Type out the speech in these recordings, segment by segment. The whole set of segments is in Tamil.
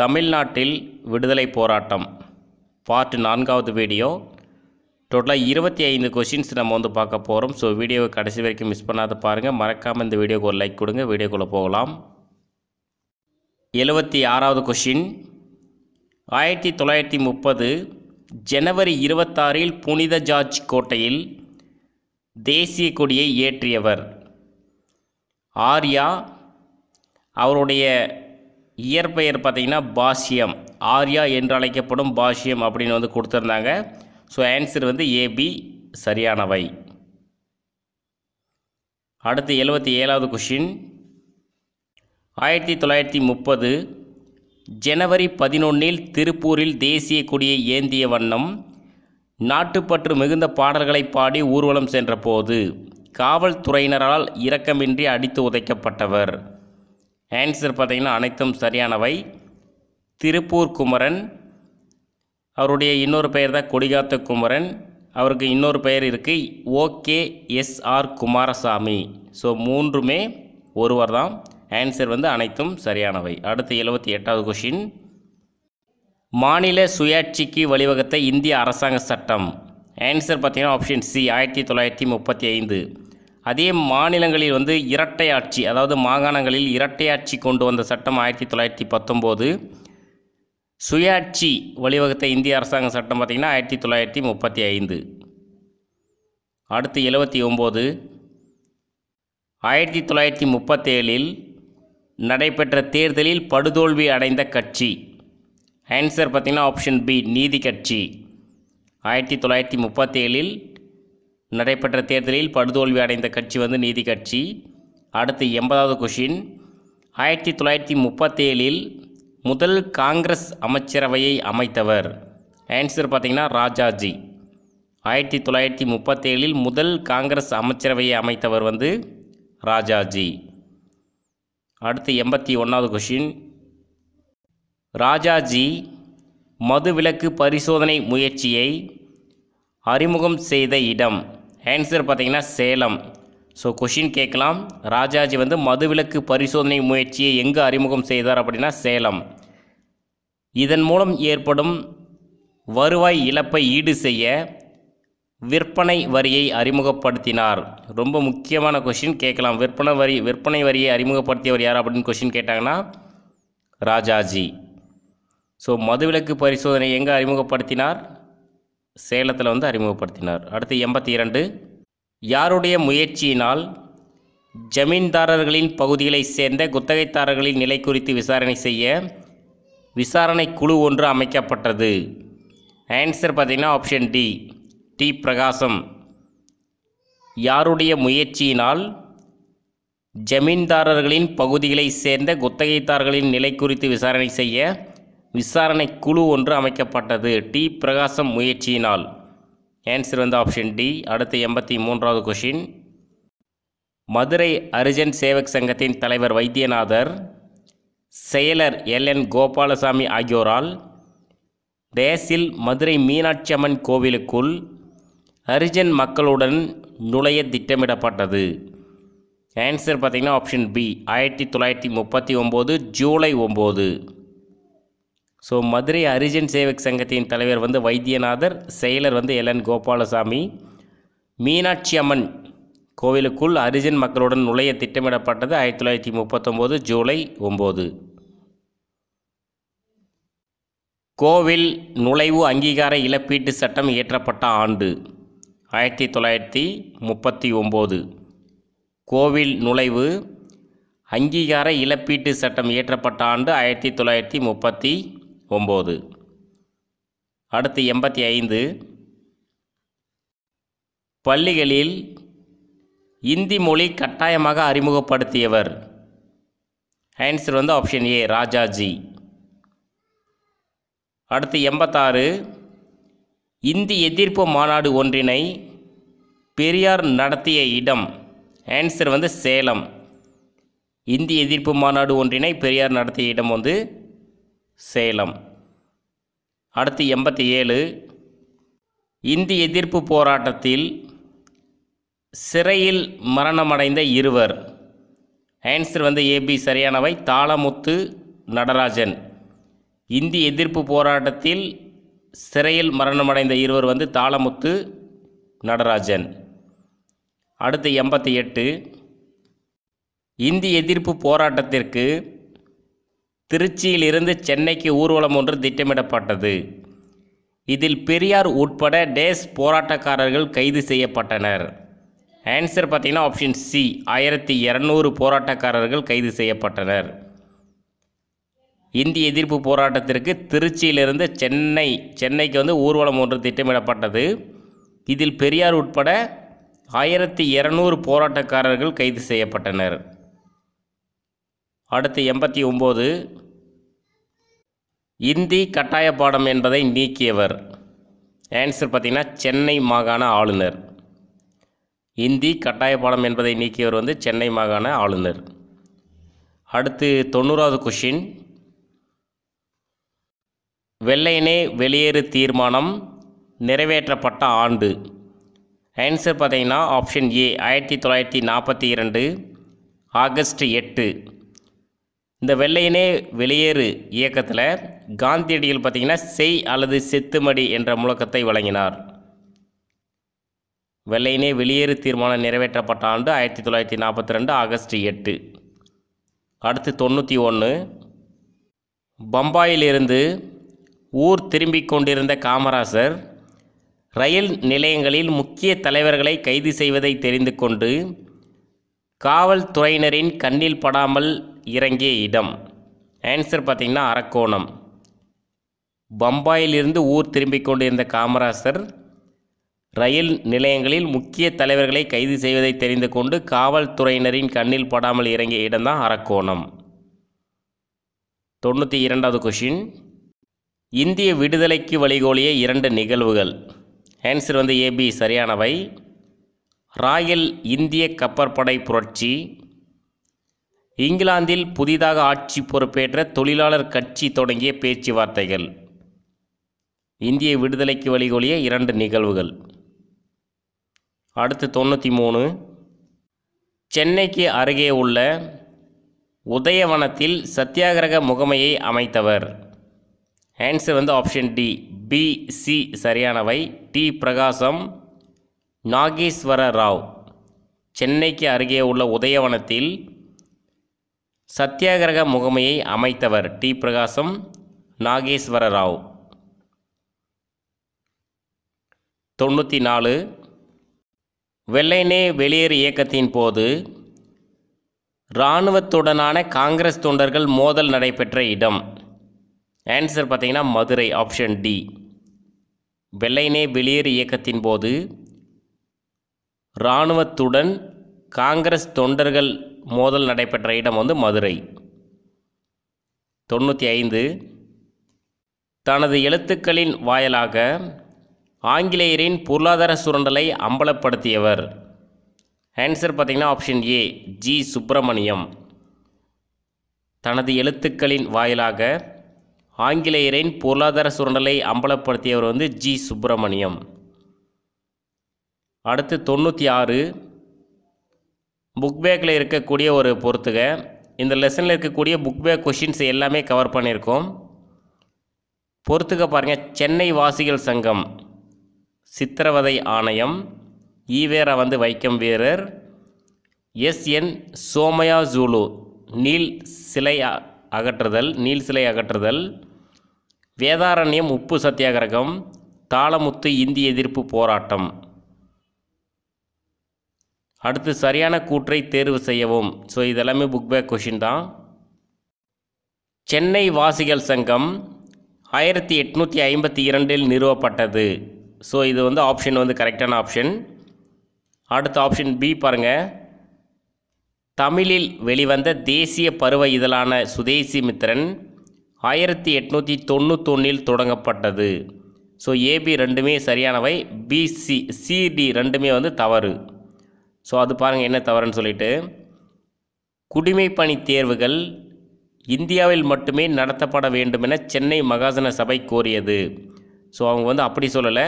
தமிழ்நாட்டில் விடுதலை போராட்டம் பார்ட் நான்காவது வீடியோ டோட்டலாக இருபத்தி ஐந்து கொஷின்ஸ் நம்ம வந்து பார்க்க போகிறோம் ஸோ வீடியோவை கடைசி வரைக்கும் மிஸ் பண்ணாத பாருங்கள் மறக்காமல் இந்த வீடியோக்கு ஒரு லைக் கொடுங்க வீடியோக்குள்ளே போகலாம் எழுபத்தி ஆறாவது கொஷின் ஆயிரத்தி தொள்ளாயிரத்தி முப்பது ஜனவரி இருபத்தாறில் புனித ஜார்ஜ் கோட்டையில் தேசிய கொடியை ஏற்றியவர் ஆர்யா அவருடைய இயற்பெயர் பார்த்திங்கன்னா பாஷ்யம் ஆர்யா என்று அழைக்கப்படும் பாஷ்யம் அப்படின்னு வந்து கொடுத்துருந்தாங்க ஸோ ஆன்சர் வந்து ஏபி சரியானவை அடுத்து எழுபத்தி ஏழாவது கொஷின் ஆயிரத்தி தொள்ளாயிரத்தி முப்பது ஜனவரி பதினொன்றில் திருப்பூரில் தேசிய கொடியை ஏந்திய வண்ணம் நாட்டுப்பற்று மிகுந்த பாடல்களை பாடி ஊர்வலம் சென்றபோது காவல்துறையினரால் இரக்கமின்றி அடித்து உதைக்கப்பட்டவர் ஆன்சர் பார்த்திங்கன்னா அனைத்தும் சரியானவை திருப்பூர் குமரன் அவருடைய இன்னொரு பெயர் தான் கொடிகாத்த குமரன் அவருக்கு இன்னொரு பெயர் இருக்குது ஓகே எஸ்ஆர் குமாரசாமி ஸோ மூன்றுமே ஒருவர் தான் ஆன்சர் வந்து அனைத்தும் சரியானவை அடுத்து எழுபத்தி எட்டாவது கொஷின் மாநில சுயாட்சிக்கு வழிவகுத்த இந்திய அரசாங்க சட்டம் ஆன்சர் பார்த்திங்கன்னா ஆப்ஷன் சி ஆயிரத்தி தொள்ளாயிரத்தி முப்பத்தி ஐந்து அதே மாநிலங்களில் வந்து இரட்டை ஆட்சி அதாவது மாகாணங்களில் இரட்டை ஆட்சி கொண்டு வந்த சட்டம் ஆயிரத்தி தொள்ளாயிரத்தி பத்தொம்போது சுயாட்சி வழிவகுத்த இந்திய அரசாங்க சட்டம் பார்த்திங்கன்னா ஆயிரத்தி தொள்ளாயிரத்தி முப்பத்தி ஐந்து அடுத்து எழுபத்தி ஒம்பது ஆயிரத்தி தொள்ளாயிரத்தி முப்பத்தேழில் நடைபெற்ற தேர்தலில் படுதோல்வி அடைந்த கட்சி ஆன்சர் பார்த்திங்கன்னா ஆப்ஷன் பி நீதி கட்சி ஆயிரத்தி தொள்ளாயிரத்தி முப்பத்தேழில் நடைபெற்ற தேர்தலில் படுதோல்வி அடைந்த கட்சி வந்து நீதி கட்சி அடுத்து எண்பதாவது கொஷின் ஆயிரத்தி தொள்ளாயிரத்தி முப்பத்தேழில் முதல் காங்கிரஸ் அமைச்சரவையை அமைத்தவர் ஆன்சர் பார்த்திங்கன்னா ராஜாஜி ஆயிரத்தி தொள்ளாயிரத்தி முப்பத்தேழில் முதல் காங்கிரஸ் அமைச்சரவையை அமைத்தவர் வந்து ராஜாஜி அடுத்து எண்பத்தி ஒன்றாவது கொஷின் ராஜாஜி மதுவிலக்கு பரிசோதனை முயற்சியை அறிமுகம் செய்த இடம் ஆன்சர் பார்த்திங்கன்னா சேலம் ஸோ கொஷின் கேட்கலாம் ராஜாஜி வந்து மதுவிலக்கு பரிசோதனை முயற்சியை எங்கு அறிமுகம் செய்தார் அப்படின்னா சேலம் இதன் மூலம் ஏற்படும் வருவாய் இழப்பை ஈடு செய்ய விற்பனை வரியை அறிமுகப்படுத்தினார் ரொம்ப முக்கியமான கொஷின் கேட்கலாம் விற்பனை வரி விற்பனை வரியை அறிமுகப்படுத்தியவர் யார் அப்படின்னு கொஷின் கேட்டாங்கன்னா ராஜாஜி ஸோ மதுவிலக்கு பரிசோதனை எங்கே அறிமுகப்படுத்தினார் சேலத்தில் வந்து அறிமுகப்படுத்தினார் அடுத்து எண்பத்தி இரண்டு யாருடைய முயற்சியினால் ஜமீன்தாரர்களின் பகுதிகளைச் சேர்ந்த குத்தகைதாரர்களின் நிலை குறித்து விசாரணை செய்ய விசாரணை குழு ஒன்று அமைக்கப்பட்டது ஆன்சர் பார்த்திங்கன்னா ஆப்ஷன் டி டி பிரகாசம் யாருடைய முயற்சியினால் ஜமீன்தாரர்களின் பகுதிகளைச் சேர்ந்த குத்தகைதாரர்களின் நிலை குறித்து விசாரணை செய்ய விசாரணை குழு ஒன்று அமைக்கப்பட்டது டி பிரகாசம் முயற்சியினால் ஆன்சர் வந்து ஆப்ஷன் டி அடுத்த எண்பத்தி மூன்றாவது கொஷின் மதுரை அரிஜன் சேவக் சங்கத்தின் தலைவர் வைத்தியநாதர் செயலர் எல் என் கோபாலசாமி ஆகியோரால் தேசில் மதுரை மீனாட்சி அம்மன் கோவிலுக்குள் அரிஜன் மக்களுடன் நுழைய திட்டமிடப்பட்டது ஆன்சர் பார்த்திங்கன்னா ஆப்ஷன் பி ஆயிரத்தி தொள்ளாயிரத்தி முப்பத்தி ஒம்பது ஜூலை ஒம்பது ஸோ மதுரை அரிஜன் சேவக் சங்கத்தின் தலைவர் வந்து வைத்தியநாதர் செயலர் வந்து எல் என் கோபாலசாமி மீனாட்சி அம்மன் கோவிலுக்குள் அரிஜன் மக்களுடன் நுழைய திட்டமிடப்பட்டது ஆயிரத்தி தொள்ளாயிரத்தி முப்பத்தொம்போது ஜூலை ஒம்பது கோவில் நுழைவு அங்கீகார இழப்பீட்டு சட்டம் இயற்றப்பட்ட ஆண்டு ஆயிரத்தி தொள்ளாயிரத்தி முப்பத்தி ஒம்பது கோவில் நுழைவு அங்கீகார இழப்பீட்டு சட்டம் இயற்றப்பட்ட ஆண்டு ஆயிரத்தி தொள்ளாயிரத்தி முப்பத்தி ஒம்பது அடுத்து எண்பத்தி ஐந்து பள்ளிகளில் இந்தி மொழி கட்டாயமாக அறிமுகப்படுத்தியவர் ஆன்சர் வந்து ஆப்ஷன் ஏ ராஜாஜி அடுத்து எண்பத்தாறு இந்தி எதிர்ப்பு மாநாடு ஒன்றினை பெரியார் நடத்திய இடம் ஆன்சர் வந்து சேலம் இந்தி எதிர்ப்பு மாநாடு ஒன்றினை பெரியார் நடத்திய இடம் வந்து சேலம் அடுத்து எண்பத்தி ஏழு இந்தி எதிர்ப்பு போராட்டத்தில் சிறையில் மரணமடைந்த இருவர் ஆன்சர் வந்து ஏபி சரியானவை தாளமுத்து நடராஜன் இந்தி எதிர்ப்பு போராட்டத்தில் சிறையில் மரணமடைந்த இருவர் வந்து தாளமுத்து நடராஜன் அடுத்து எண்பத்தி எட்டு இந்தி எதிர்ப்பு போராட்டத்திற்கு திருச்சியிலிருந்து சென்னைக்கு ஊர்வலம் ஒன்று திட்டமிடப்பட்டது இதில் பெரியார் உட்பட டேஸ் போராட்டக்காரர்கள் கைது செய்யப்பட்டனர் ஆன்சர் பார்த்திங்கன்னா ஆப்ஷன் சி ஆயிரத்தி இரநூறு போராட்டக்காரர்கள் கைது செய்யப்பட்டனர் இந்திய எதிர்ப்பு போராட்டத்திற்கு திருச்சியிலிருந்து சென்னை சென்னைக்கு வந்து ஊர்வலம் ஒன்று திட்டமிடப்பட்டது இதில் பெரியார் உட்பட ஆயிரத்தி இரநூறு போராட்டக்காரர்கள் கைது செய்யப்பட்டனர் அடுத்து எண்பத்தி ஒம்பது இந்தி கட்டாய பாடம் என்பதை நீக்கியவர் ஆன்சர் பார்த்திங்கன்னா சென்னை மாகாண ஆளுநர் இந்தி கட்டாய பாடம் என்பதை நீக்கியவர் வந்து சென்னை மாகாண ஆளுநர் அடுத்து தொண்ணூறாவது கொஷின் வெள்ளையனே வெளியேறு தீர்மானம் நிறைவேற்றப்பட்ட ஆண்டு ஆன்சர் பார்த்திங்கன்னா ஆப்ஷன் ஏ ஆயிரத்தி தொள்ளாயிரத்தி நாற்பத்தி இரண்டு ஆகஸ்ட் எட்டு இந்த வெள்ளையனே வெளியேறு இயக்கத்தில் காந்தியடிகள் பார்த்திங்கன்னா செய் அல்லது செத்துமடி என்ற முழக்கத்தை வழங்கினார் வெள்ளையினே வெளியேறு தீர்மானம் நிறைவேற்றப்பட்ட ஆண்டு ஆயிரத்தி தொள்ளாயிரத்தி நாற்பத்தி ரெண்டு ஆகஸ்ட் எட்டு அடுத்து தொண்ணூற்றி ஒன்று பம்பாயிலிருந்து ஊர் திரும்பிக் கொண்டிருந்த காமராசர் ரயில் நிலையங்களில் முக்கிய தலைவர்களை கைது செய்வதை தெரிந்து கொண்டு காவல்துறையினரின் கண்ணில் படாமல் இறங்கிய இடம் ஆன்சர் பார்த்திங்கன்னா அரக்கோணம் பம்பாயிலிருந்து ஊர் திரும்பிக் கொண்டிருந்த காமராசர் ரயில் நிலையங்களில் முக்கிய தலைவர்களை கைது செய்வதை தெரிந்து கொண்டு காவல்துறையினரின் கண்ணில் படாமல் இறங்கிய இடம்தான் அரக்கோணம் தொண்ணூற்றி இரண்டாவது கொஷின் இந்திய விடுதலைக்கு வழிகோலிய இரண்டு நிகழ்வுகள் ஆன்சர் வந்து ஏபி சரியானவை ராயல் இந்திய கப்பற்படை புரட்சி இங்கிலாந்தில் புதிதாக ஆட்சி பொறுப்பேற்ற தொழிலாளர் கட்சி தொடங்கிய பேச்சுவார்த்தைகள் இந்திய விடுதலைக்கு வழிகொழிய இரண்டு நிகழ்வுகள் அடுத்து தொண்ணூற்றி மூணு சென்னைக்கு அருகே உள்ள உதயவனத்தில் சத்தியாகிரக முகமையை அமைத்தவர் ஆன்சர் வந்து ஆப்ஷன் டி பி சி சரியானவை டி பிரகாசம் நாகேஸ்வர ராவ் சென்னைக்கு அருகே உள்ள உதயவனத்தில் சத்தியாகிரக முகமையை அமைத்தவர் டி பிரகாசம் நாகேஸ்வர ராவ் தொண்ணூற்றி நாலு வெள்ளைனே வெளியேறு இயக்கத்தின் போது இராணுவத்துடனான காங்கிரஸ் தொண்டர்கள் மோதல் நடைபெற்ற இடம் ஆன்சர் பார்த்திங்கன்னா மதுரை ஆப்ஷன் டி வெள்ளைனே வெளியேறு இயக்கத்தின் போது இராணுவத்துடன் காங்கிரஸ் தொண்டர்கள் மோதல் நடைபெற்ற இடம் வந்து மதுரை தொண்ணூற்றி ஐந்து தனது எழுத்துக்களின் வாயிலாக ஆங்கிலேயரின் பொருளாதார சுரண்டலை அம்பலப்படுத்தியவர் ஆன்சர் பார்த்திங்கன்னா ஆப்ஷன் ஏ ஜி சுப்பிரமணியம் தனது எழுத்துக்களின் வாயிலாக ஆங்கிலேயரின் பொருளாதார சுரண்டலை அம்பலப்படுத்தியவர் வந்து ஜி சுப்பிரமணியம் அடுத்து தொண்ணூற்றி ஆறு புக் பேக்கில் இருக்கக்கூடிய ஒரு பொறுத்துக இந்த லெசனில் இருக்கக்கூடிய புக் பேக் கொஷின்ஸ் எல்லாமே கவர் பண்ணியிருக்கோம் பொறுத்துக்க பாருங்கள் சென்னை வாசிகள் சங்கம் சித்திரவதை ஆணையம் ஈவேரா வந்து வைக்கம் வீரர் S N Somayajulu Neill சிலை அகற்றுதல் நீல் சிலை அகற்றுதல் வேதாரண்யம் உப்பு சத்தியாகிரகம் தாளமுத்து இந்தி எதிர்ப்பு போராட்டம் அடுத்து சரியான கூற்றை தேர்வு செய்யவும் ஸோ இதெல்லாமே புக் பேக் கொஷின் தான் சென்னை வாசிகள் சங்கம் ஆயிரத்தி எட்நூற்றி ஐம்பத்தி இரண்டில் நிறுவப்பட்டது ஸோ இது வந்து ஆப்ஷன் வந்து கரெக்டான ஆப்ஷன் அடுத்த ஆப்ஷன் பி பாருங்கள் தமிழில் வெளிவந்த தேசிய பருவ இதழான சுதேசி மித்திரன் ஆயிரத்தி எட்நூற்றி தொண்ணூத்தொன்னில் தொடங்கப்பட்டது ஸோ ஏபி ரெண்டுமே சரியானவை பிசி சிடி ரெண்டுமே வந்து தவறு ஸோ அது பாருங்கள் என்ன தவறுன்னு சொல்லிட்டு குடிமைப்பணி தேர்வுகள் இந்தியாவில் மட்டுமே நடத்தப்பட வேண்டும் என சென்னை மகாசன சபை கோரியது ஸோ அவங்க வந்து அப்படி சொல்லலை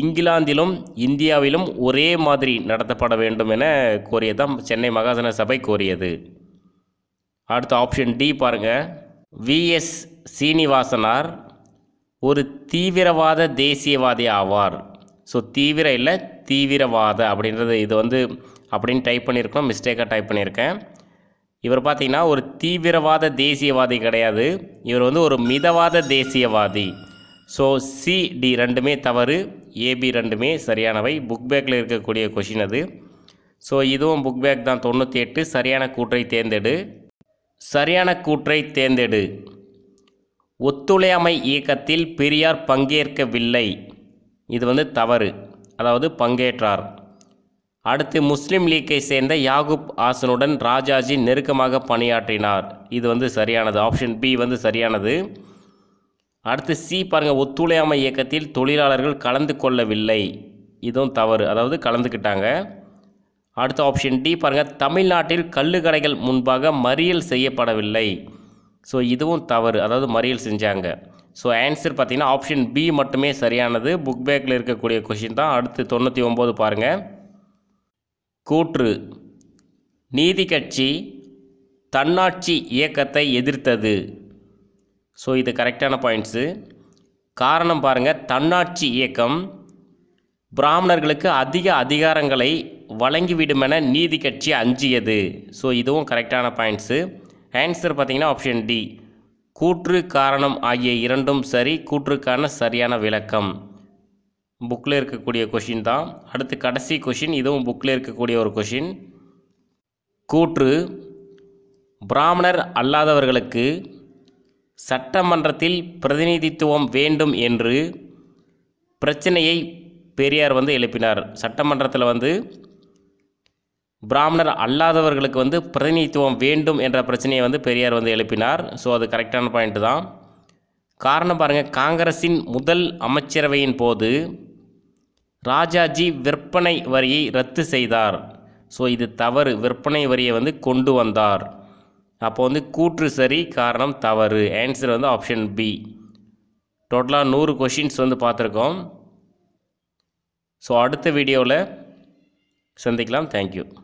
இங்கிலாந்திலும் இந்தியாவிலும் ஒரே மாதிரி நடத்தப்பட வேண்டும் என கோரியதான் சென்னை மகாசன சபை கோரியது அடுத்த ஆப்ஷன் டி பாருங்கள் விஎஸ் சீனிவாசனார் ஒரு தீவிரவாத தேசியவாதி ஆவார் ஸோ தீவிர இல்லை தீவிரவாத அப்படின்றது இது வந்து அப்படின்னு டைப் பண்ணியிருக்கோம் மிஸ்டேக்காக டைப் பண்ணியிருக்கேன் இவர் பார்த்திங்கன்னா ஒரு தீவிரவாத தேசியவாதி கிடையாது இவர் வந்து ஒரு மிதவாத தேசியவாதி ஸோ சி டி ரெண்டுமே தவறு ஏபி ரெண்டுமே சரியானவை புக் பேக்கில் இருக்கக்கூடிய கொஷின் அது ஸோ இதுவும் புக் பேக் தான் தொண்ணூற்றி எட்டு சரியான கூற்றை தேர்ந்தெடு சரியான கூற்றை தேர்ந்தெடு ஒத்துழையாமை இயக்கத்தில் பெரியார் பங்கேற்கவில்லை இது வந்து தவறு அதாவது பங்கேற்றார் அடுத்து முஸ்லீம் லீக்கை சேர்ந்த யாகுப் ஆசனுடன் ராஜாஜி நெருக்கமாக பணியாற்றினார் இது வந்து சரியானது ஆப்ஷன் பி வந்து சரியானது அடுத்து சி பாருங்கள் ஒத்துழையாமை இயக்கத்தில் தொழிலாளர்கள் கலந்து கொள்ளவில்லை இதுவும் தவறு அதாவது கலந்துக்கிட்டாங்க அடுத்த ஆப்ஷன் டி பாருங்கள் தமிழ்நாட்டில் கல்லுக்கடைகள் முன்பாக மறியல் செய்யப்படவில்லை ஸோ இதுவும் தவறு அதாவது மறியல் செஞ்சாங்க ஸோ ஆன்சர் பார்த்திங்கன்னா ஆப்ஷன் பி மட்டுமே சரியானது புக் பேக்கில் இருக்கக்கூடிய கொஷின் தான் அடுத்து தொண்ணூற்றி ஒம்பது பாருங்கள் கூற்று நீதி கட்சி தன்னாட்சி இயக்கத்தை எதிர்த்தது ஸோ இது கரெக்டான பாயிண்ட்ஸு காரணம் பாருங்கள் தன்னாட்சி இயக்கம் பிராமணர்களுக்கு அதிக அதிகாரங்களை வழங்கிவிடுமென நீதி கட்சி அஞ்சியது ஸோ இதுவும் கரெக்டான பாயிண்ட்ஸு ஆன்சர் பார்த்திங்கன்னா ஆப்ஷன் டி கூற்று காரணம் ஆகிய இரண்டும் சரி கூற்றுக்கான சரியான விளக்கம் புக்கில் இருக்கக்கூடிய கொஷின் தான் அடுத்து கடைசி கொஷின் இதுவும் புக்கில் இருக்கக்கூடிய ஒரு கொஷின் கூற்று பிராமணர் அல்லாதவர்களுக்கு சட்டமன்றத்தில் பிரதிநிதித்துவம் வேண்டும் என்று பிரச்சனையை பெரியார் வந்து எழுப்பினார் சட்டமன்றத்தில் வந்து பிராமணர் அல்லாதவர்களுக்கு வந்து பிரதிநிதித்துவம் வேண்டும் என்ற பிரச்சனையை வந்து பெரியார் வந்து எழுப்பினார் ஸோ அது கரெக்டான பாயிண்ட் தான் காரணம் பாருங்கள் காங்கிரஸின் முதல் அமைச்சரவையின் போது ராஜாஜி விற்பனை வரியை ரத்து செய்தார் ஸோ இது தவறு விற்பனை வரியை வந்து கொண்டு வந்தார் அப்போ வந்து கூற்று சரி காரணம் தவறு ஆன்சர் வந்து ஆப்ஷன் பி டோட்டலாக நூறு கொஷின்ஸ் வந்து பார்த்துருக்கோம் ஸோ அடுத்த வீடியோவில் சந்திக்கலாம் தேங்க்யூ